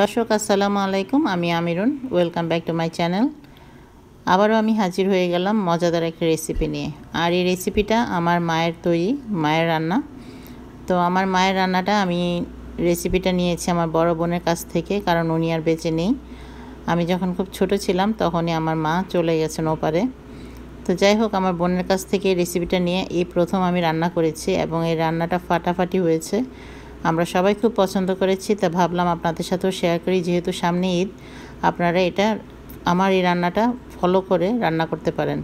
দর্শক আসসালামু আলাইকুম আমি Amirun welcome back to my channel আবারও আমি হাজির হয়ে গেলাম মজাদার একটা রেসিপি নিয়ে আর এই রেসিপিটা আমার মায়ের তৈরি মায়ের রান্না তো আমার মায়ের রান্নাটা আমি রেসিপিটা নিয়েছি আমার বড় বোনের কাছ থেকে কারণ উনি আর বেঁচে নেই আমি যখন খুব ছোট ছিলাম তখনই আমার মা চলে গেছেন ওপারে তো যাই হোক আমার বোনের কাছ থেকে রেসিপিটা নিয়ে এই প্রথম আমি রান্না করেছি এবং এই রান্নাটা ফাটাফাটি হয়েছে আমরা সবাই খুব পছন্দ করেছি তা ভাবলাম আপনাদের সাথেও শেয়ার করি যেহেতু সামনে ঈদ আপনারা এটা আমার এই রান্নাটা ফলো করে রান্না করতে পারেন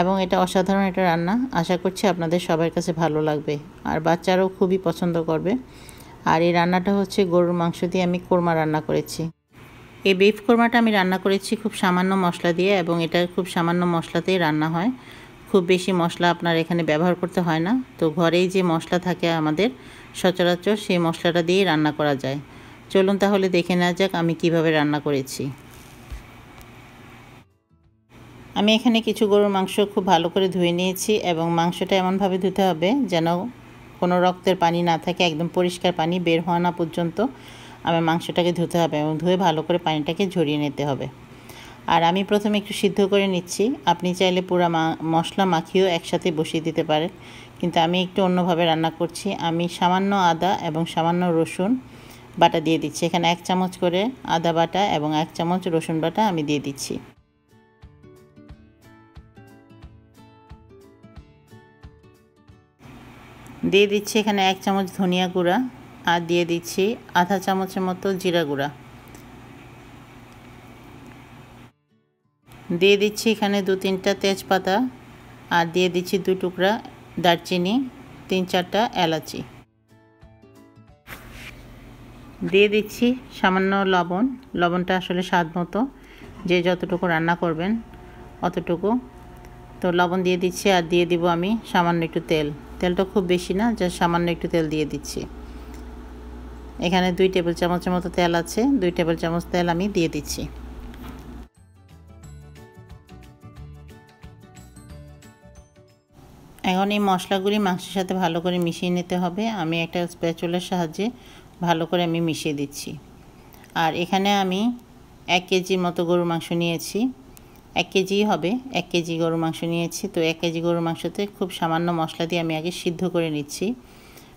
এবং এটা অসাধারণ একটা রান্না আশা করছি আপনাদের সবার কাছে ভালো লাগবে আর বাচ্চারাও খুবই পছন্দ করবে আর এই রান্নাটা হচ্ছে গরুর মাংস দিয়ে আমি কোরমা রান্না করেছি এই বিফ কোরমাটা আমি রান্না করেছি খুব সামান্য মশলা দিয়ে এবং এটা খুব সামান্য মশলাতেই রান্না হয় খুব বেশি মশলা আপনার এখানে ব্যবহার করতে হয় না তো ঘরেই যে মশলা থাকে আমাদের সচরাচর সেই মশলাটা দিয়েই রান্না করা যায় চলুন তাহলে দেখে নেওয়া যাক আমি কিভাবে রান্না করেছি আমি এখানে কিছু গরুর মাংস খুব ভালো করে ধুয়ে নিয়েছি এবং মাংসটা এমনভাবে ধুতে হবে যেন কোনো রক্তের পানি না থাকে একদম পরিষ্কার পানি বের হওয়া না পর্যন্ত আমার মাংসটাকে ধুতে হবে এবং ধুয়ে ভালো করে পানিটাকে ঝরিয়ে নিতে হবে আর আমি প্রথমে একটু সিদ্ধ করে নিচ্ছি আপনি চাইলে পুরা মশলা মাখিয়েও একসাথে বসিয়ে দিতে পারেন কিন্তু আমি একটু অন্যভাবে রান্না করছি আমি সামান্য আদা এবং সামান্য রসুন বাটা দিয়ে দিচ্ছি এখানে এক চামচ করে আদা বাটা এবং এক চামচ রসুন বাটা আমি দিয়ে দিচ্ছি দিয়ে দিচ্ছি এখানে এক চামচ ধনিয়া গুঁড়া আর দিয়ে দিচ্ছি আধা চামচের মতো জিরা গুঁড়া দিয়ে দিচ্ছি এখানে দু তিনটা তেজপাতা আর দিয়ে দিচ্ছি দু টুকরা দারচিনি তিন চারটা এলাচি দিয়ে দিচ্ছি সামান্য লবণ লবণটা আসলে স্বাদ মতো যে যতটুকু রান্না করবেন অতটুকু তো লবণ দিয়ে দিচ্ছি আর দিয়ে দিব আমি সামান্য একটু তেল তেলটা খুব বেশি না যা সামান্য একটু তেল দিয়ে দিচ্ছি এখানে দুই টেবিল চামচের মতো তেল আছে দুই টেবিল চামচ তেল আমি দিয়ে দিচ্ছি এখন এই মশলাগুলি মাংসের সাথে ভালো করে মিশিয়ে নিতে হবে আমি একটা স্প্যাচুলার সাহায্যে ভালো করে আমি মিশিয়ে দিচ্ছি আর এখানে আমি এক কেজির মতো গরুর মাংস নিয়েছি এক কেজি হবে এক কেজি গরুর মাংস নিয়েছি তো এক কেজি গরুর মাংসতে খুব সামান্য মশলা দিয়ে আমি আগে সিদ্ধ করে নিচ্ছি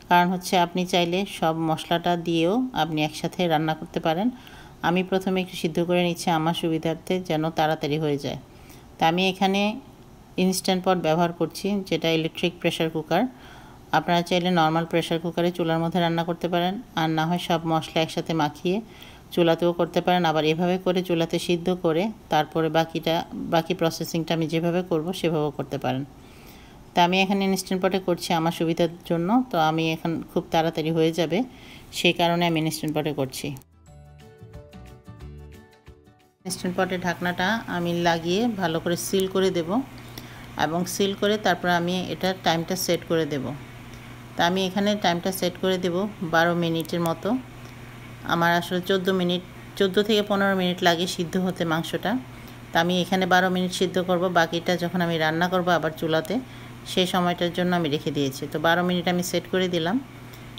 কারণ হচ্ছে আপনি চাইলে সব মশলাটা দিয়েও আপনি একসাথে রান্না করতে পারেন আমি প্রথমে একটু সিদ্ধ করে নিচ্ছি আমার সুবিধার্থে যেন তাড়াতাড়ি হয়ে যায় তা আমি এখানে ইনস্ট্যান্ট পট ব্যবহার করছি যেটা ইলেকট্রিক প্রেশার কুকার আপনারা চাইলে নর্মাল প্রেশার কুকারে চুলার মধ্যে রান্না করতে পারেন আর না হয় সব মশলা একসাথে মাখিয়ে চুলাতেও করতে পারেন আবার এভাবে করে চুলাতে সিদ্ধ করে তারপরে বাকিটা বাকি প্রসেসিংটা আমি যেভাবে করব সেভাবেও করতে পারেন তা আমি এখানে ইনস্ট্যান্ট পটে করছি আমার সুবিধার জন্য তো আমি এখন খুব তাড়াতাড়ি হয়ে যাবে সেই কারণে আমি ইনস্ট্যান্ট পটে করছি ইনস্ট্যান্ট পটে ঢাকনাটা আমি লাগিয়ে ভালো করে সিল করে দেবো এবং সিল করে তারপর আমি এটা টাইমটা সেট করে দেব তা আমি এখানে টাইমটা সেট করে দেব বারো মিনিটের মতো আমার আসলে চোদ্দো মিনিট চোদ্দো থেকে পনেরো মিনিট লাগে সিদ্ধ হতে মাংসটা তা আমি এখানে বারো মিনিট সিদ্ধ করব বাকিটা যখন আমি রান্না করব আবার চুলাতে সেই সময়টার জন্য আমি রেখে দিয়েছি তো বারো মিনিট আমি সেট করে দিলাম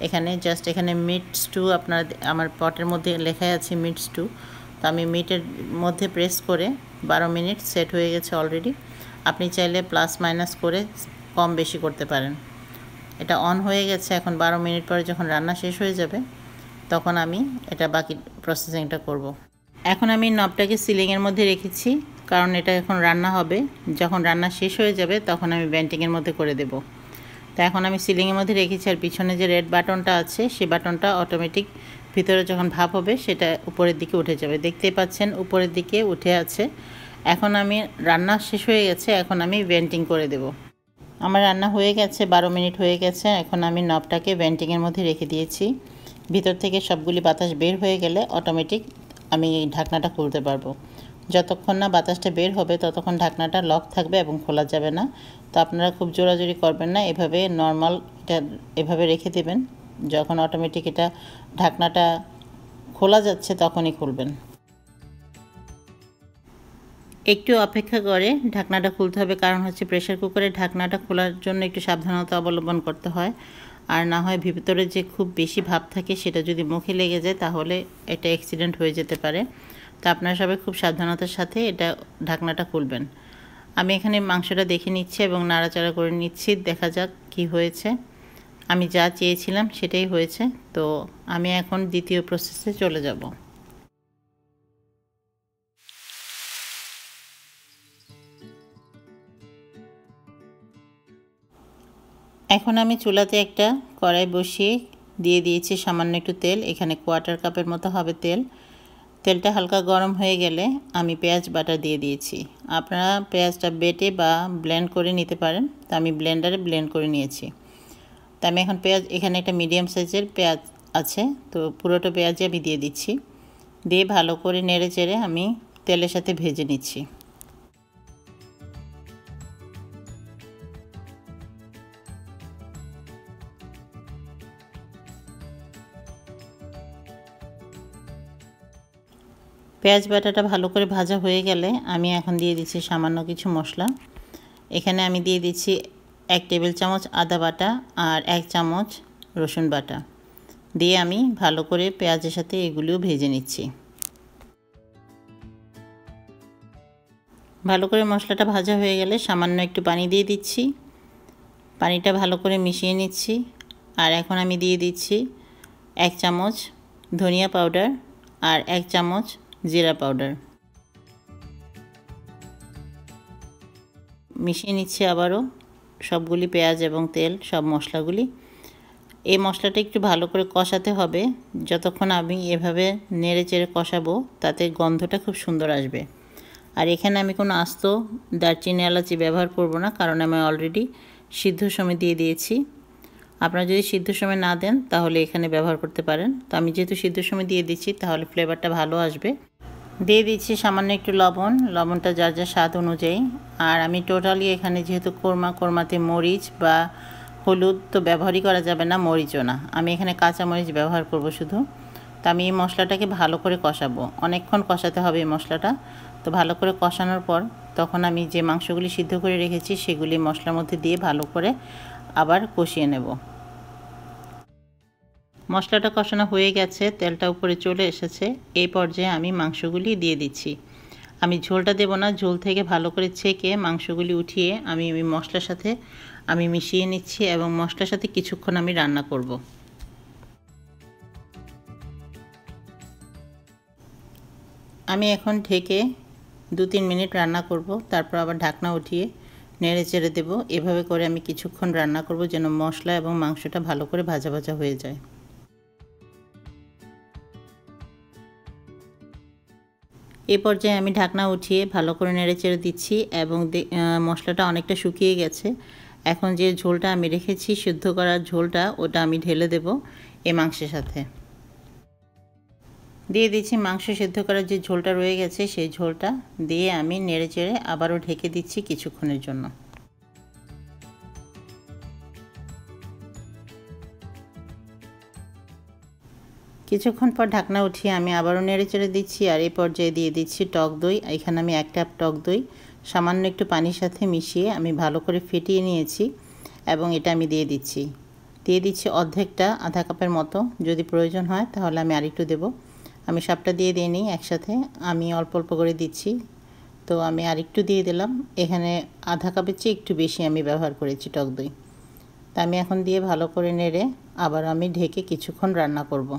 এখানে জাস্ট এখানে মিটস টু আপনার আমার পটের মধ্যে লেখাই আছে মিটস টু তো আমি মিটের মধ্যে প্রেস করে বারো মিনিট সেট হয়ে গেছে অলরেডি আপনি চাইলে প্লাস মাইনাস করে কম বেশি করতে পারেন এটা অন হয়ে গেছে এখন বারো মিনিট পরে যখন রান্না শেষ হয়ে যাবে তখন আমি এটা বাকি প্রসেসিংটা করব। এখন আমি নবটাকে সিলিংয়ের মধ্যে রেখেছি কারণ এটা এখন রান্না হবে যখন রান্না শেষ হয়ে যাবে তখন আমি ব্যান্টিংয়ের মধ্যে করে দেব তো এখন আমি সিলিংয়ের মধ্যে রেখেছি আর পিছনে যে রেড বাটনটা আছে সে বাটনটা অটোমেটিক ভিতরে যখন ভাব হবে সেটা উপরের দিকে উঠে যাবে দেখতেই পাচ্ছেন উপরের দিকে উঠে আছে এখন আমি রান্না শেষ হয়ে গেছে এখন আমি ভেন্টিং করে দেব আমার রান্না হয়ে গেছে বারো মিনিট হয়ে গেছে এখন আমি নবটাকে ভেন্টিংয়ের মধ্যে রেখে দিয়েছি ভিতর থেকে সবগুলি বাতাস বের হয়ে গেলে অটোমেটিক আমি এই ঢাকনাটা খুলতে পারবো যতক্ষণ না বাতাসটা বের হবে ততক্ষণ ঢাকনাটা লক থাকবে এবং খোলা যাবে না তো আপনারা খুব জোরাজোরি করবেন না এভাবে নর্মাল এটা এভাবে রেখে দেবেন যখন অটোমেটিক এটা ঢাকনাটা খোলা যাচ্ছে তখনই খুলবেন একটু অপেক্ষা করে ঢাকনাটা খুলতে হবে কারণ হচ্ছে প্রেশার কুকারের ঢাকনাটা খোলার জন্য একটু সাবধানতা অবলম্বন করতে হয় আর না হয় ভিতরে যে খুব বেশি ভাব থাকে সেটা যদি মুখে লেগে যায় তাহলে এটা অ্যাক্সিডেন্ট হয়ে যেতে পারে তো আপনারা সবাই খুব সাবধানতার সাথে এটা ঢাকনাটা খুলবেন আমি এখানে মাংসটা দেখে নিচ্ছি এবং নাড়াচাড়া করে নিচ্ছি দেখা যাক কি হয়েছে আমি যা চেয়েছিলাম সেটাই হয়েছে তো আমি এখন দ্বিতীয় প্রসেসে চলে যাব এখন আমি চুলাতে একটা কড়াই বসিয়ে দিয়ে দিয়েছি সামান্য একটু তেল এখানে কোয়ার্টার কাপের মতো হবে তেল তেলটা হালকা গরম হয়ে গেলে আমি পেঁয়াজ বাটা দিয়ে দিয়েছি আপনারা পেঁয়াজটা বেটে বা ব্লেন্ড করে নিতে পারেন তো আমি ব্লেন্ডারে ব্লেন্ড করে নিয়েছি তা আমি এখন পেঁয়াজ এখানে একটা মিডিয়াম সাইজের পেঁয়াজ আছে তো পুরোটা পেঁয়াজই আমি দিয়ে দিচ্ছি দিয়ে ভালো করে নেড়ে চেড়ে আমি তেলের সাথে ভেজে নিচ্ছি পেঁয়াজ বাটাটা ভালো করে ভাজা হয়ে গেলে আমি এখন দিয়ে দিচ্ছি সামান্য কিছু মশলা এখানে আমি দিয়ে দিচ্ছি এক টেবিল চামচ আদা বাটা আর এক চামচ রসুন বাটা দিয়ে আমি ভালো করে পেঁয়াজের সাথে এগুলিও ভেজে নিচ্ছি ভালো করে মশলাটা ভাজা হয়ে গেলে সামান্য একটু পানি দিয়ে দিচ্ছি পানিটা ভালো করে মিশিয়ে নিচ্ছি আর এখন আমি দিয়ে দিচ্ছি এক চামচ ধনিয়া পাউডার আর এক চামচ জিরা পাউডার মিশিয়ে নিচ্ছি আবারও সবগুলি পেঁয়াজ এবং তেল সব মশলাগুলি এই মশলাটা একটু ভালো করে কষাতে হবে যতক্ষণ আমি এভাবে নেড়ে চেড়ে কষাবো তাতে গন্ধটা খুব সুন্দর আসবে আর এখানে আমি কোনো আস্ত দারচিনি এলাচি ব্যবহার করব না কারণ আমি অলরেডি সিদ্ধ সময় দিয়ে দিয়েছি আপনারা যদি সিদ্ধ সময় না দেন তাহলে এখানে ব্যবহার করতে পারেন তো আমি যেহেতু সিদ্ধ সময় দিয়ে দিচ্ছি তাহলে ফ্লেভারটা ভালো আসবে দিয়ে দিচ্ছি সামান্য একটু লবণ লবণটা যার যা স্বাদ অনুযায়ী আর আমি টোটালি এখানে যেহেতু কোরমা কোরমাতে মরিচ বা হলুদ তো ব্যবহারই করা যাবে না মরিচও না আমি এখানে কাঁচা মরিচ ব্যবহার করব শুধু তো আমি এই মশলাটাকে ভালো করে কষাবো অনেকক্ষণ কষাতে হবে এই মশলাটা তো ভালো করে কষানোর পর তখন আমি যে মাংসগুলি সিদ্ধ করে রেখেছি সেগুলি মশলার মধ্যে দিয়ে ভালো করে আবার কষিয়ে নেব মশলাটা কষানো হয়ে গেছে তেলটা উপরে চলে এসেছে এই পর্যায়ে আমি মাংসগুলি দিয়ে দিচ্ছি আমি ঝোলটা দেব না ঝোল থেকে ভালো করে ছেঁকে মাংসগুলি উঠিয়ে আমি ওই মশলার সাথে আমি মিশিয়ে নিচ্ছি এবং মশলার সাথে কিছুক্ষণ আমি রান্না করব। আমি এখন ঢেকে দু তিন মিনিট রান্না করব তারপর আবার ঢাকনা উঠিয়ে নেড়ে চেড়ে দেবো এভাবে করে আমি কিছুক্ষণ রান্না করব যেন মশলা এবং মাংসটা ভালো করে ভাজা ভাজা হয়ে যায় এ পর্যায়ে আমি ঢাকনা উঠিয়ে ভালো করে নেড়েচেড়ে দিচ্ছি এবং মশলাটা অনেকটা শুকিয়ে গেছে এখন যে ঝোলটা আমি রেখেছি সিদ্ধ করার ঝোলটা ওটা আমি ঢেলে দেব এ মাংসের সাথে দিয়ে দিচ্ছি মাংস সিদ্ধ করার যে ঝোলটা রয়ে গেছে সেই ঝোলটা দিয়ে আমি নেড়েচেড়ে আবারও ঢেকে দিচ্ছি কিছুক্ষণের জন্য কিছুক্ষণ পর ঢাকনা উঠিয়ে আমি আবারও নেড়ে চেড়ে দিচ্ছি আর এই পর্যায়ে দিয়ে দিচ্ছি টক দই এখানে আমি এক কাপ টক দই সামান্য একটু পানির সাথে মিশিয়ে আমি ভালো করে ফেটিয়ে নিয়েছি এবং এটা আমি দিয়ে দিচ্ছি দিয়ে দিচ্ছি অর্ধেকটা আধা কাপের মতো যদি প্রয়োজন হয় তাহলে আমি আরেকটু দেব আমি সবটা দিয়ে দিয়ে নিই একসাথে আমি অল্প অল্প করে দিচ্ছি তো আমি আরেকটু দিয়ে দিলাম এখানে আধা কাপের চেয়ে একটু বেশি আমি ব্যবহার করেছি টক দই তা আমি এখন দিয়ে ভালো করে নেড়ে আবার আমি ঢেকে কিছুক্ষণ রান্না করব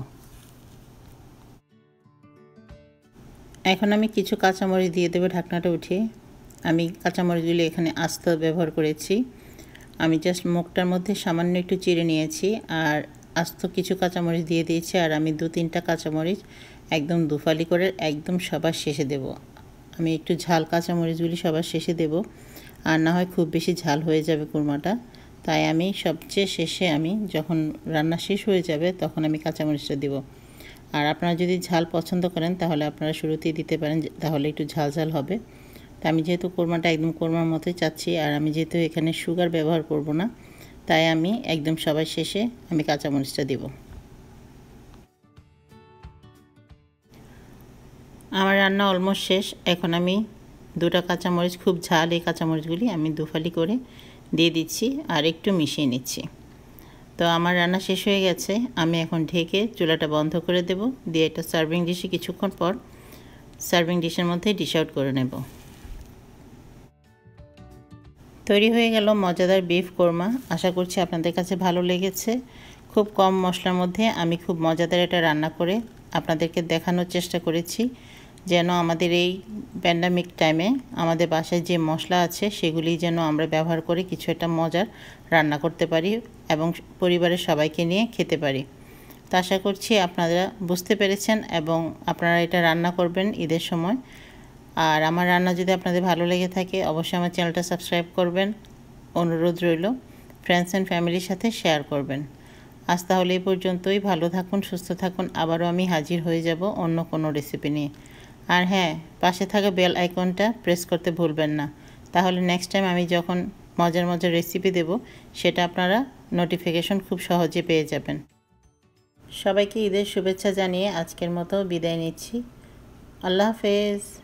এখন আমি কিছু কাঁচামরিচ দিয়ে দেবো ঢাকনাটা উঠিয়ে আমি কাঁচামরিচগুলি এখানে আস্ত ব্যবহার করেছি আমি জাস্ট মুখটার মধ্যে সামান্য একটু চিড়ে নিয়েছি আর আস্ত কিছু কাঁচামরিচ দিয়ে দিয়েছি আর আমি দু তিনটা কাঁচামরিচ একদম দুফালি করে একদম সবার শেষে দেব আমি একটু ঝাল কাঁচামরিচগুলি সবার শেষে দেব আর না হয় খুব বেশি ঝাল হয়ে যাবে কুরমাটা তাই আমি সবচেয়ে শেষে আমি যখন রান্না শেষ হয়ে যাবে তখন আমি কাঁচামরিচটা দেবো আর আপনারা যদি ঝাল পছন্দ করেন তাহলে আপনারা শুরুতেই দিতে পারেন তাহলে একটু ঝাল ঝাল হবে তা আমি যেহেতু কোরমাটা একদম কোরমার মতোই চাচ্ছি আর আমি যেহেতু এখানে সুগার ব্যবহার করব না তাই আমি একদম সবার শেষে আমি কাঁচামরিচটা দেব আমার রান্না অলমোস্ট শেষ এখন আমি দুটা কাঁচামরিচ খুব ঝাল এই কাঁচামরিচগুলি আমি দুফালি করে দিয়ে দিচ্ছি আর একটু মিশিয়ে নিচ্ছি তো আমার রান্না শেষ হয়ে গেছে আমি এখন ঢেকে চুলাটা বন্ধ করে দেব দিয়ে এটা সার্ভিং ডিশে কিছুক্ষণ পর সার্ভিং ডিশের মধ্যে ডিশ আউট করে নেব তৈরি হয়ে গেল মজাদার বিফ কোরমা আশা করছি আপনাদের কাছে ভালো লেগেছে খুব কম মশলার মধ্যে আমি খুব মজাদার এটা রান্না করে আপনাদেরকে দেখানোর চেষ্টা করেছি যেন আমাদের এই প্যান্ডামিক টাইমে আমাদের বাসায় যে মশলা আছে সেগুলি যেন আমরা ব্যবহার করে কিছু একটা মজার রান্না করতে পারি এবং পরিবারের সবাইকে নিয়ে খেতে পারি তো আশা করছি আপনারা বুঝতে পেরেছেন এবং আপনারা এটা রান্না করবেন ঈদের সময় আর আমার রান্না যদি আপনাদের ভালো লেগে থাকে অবশ্যই আমার চ্যানেলটা সাবস্ক্রাইব করবেন অনুরোধ রইল ফ্রেন্ডস অ্যান্ড ফ্যামিলির সাথে শেয়ার করবেন আজ তাহলে এই পর্যন্তই ভালো থাকুন সুস্থ থাকুন আবারও আমি হাজির হয়ে যাব অন্য কোনো রেসিপি নিয়ে আর হ্যাঁ পাশে থাকা বেল আইকনটা প্রেস করতে ভুলবেন না তাহলে নেক্সট টাইম আমি যখন মজার মজার রেসিপি দেব সেটা আপনারা নোটিফিকেশন খুব সহজে পেয়ে যাবেন সবাইকে ঈদের শুভেচ্ছা জানিয়ে আজকের মতো বিদায় নিচ্ছি আল্লাহ হাফেজ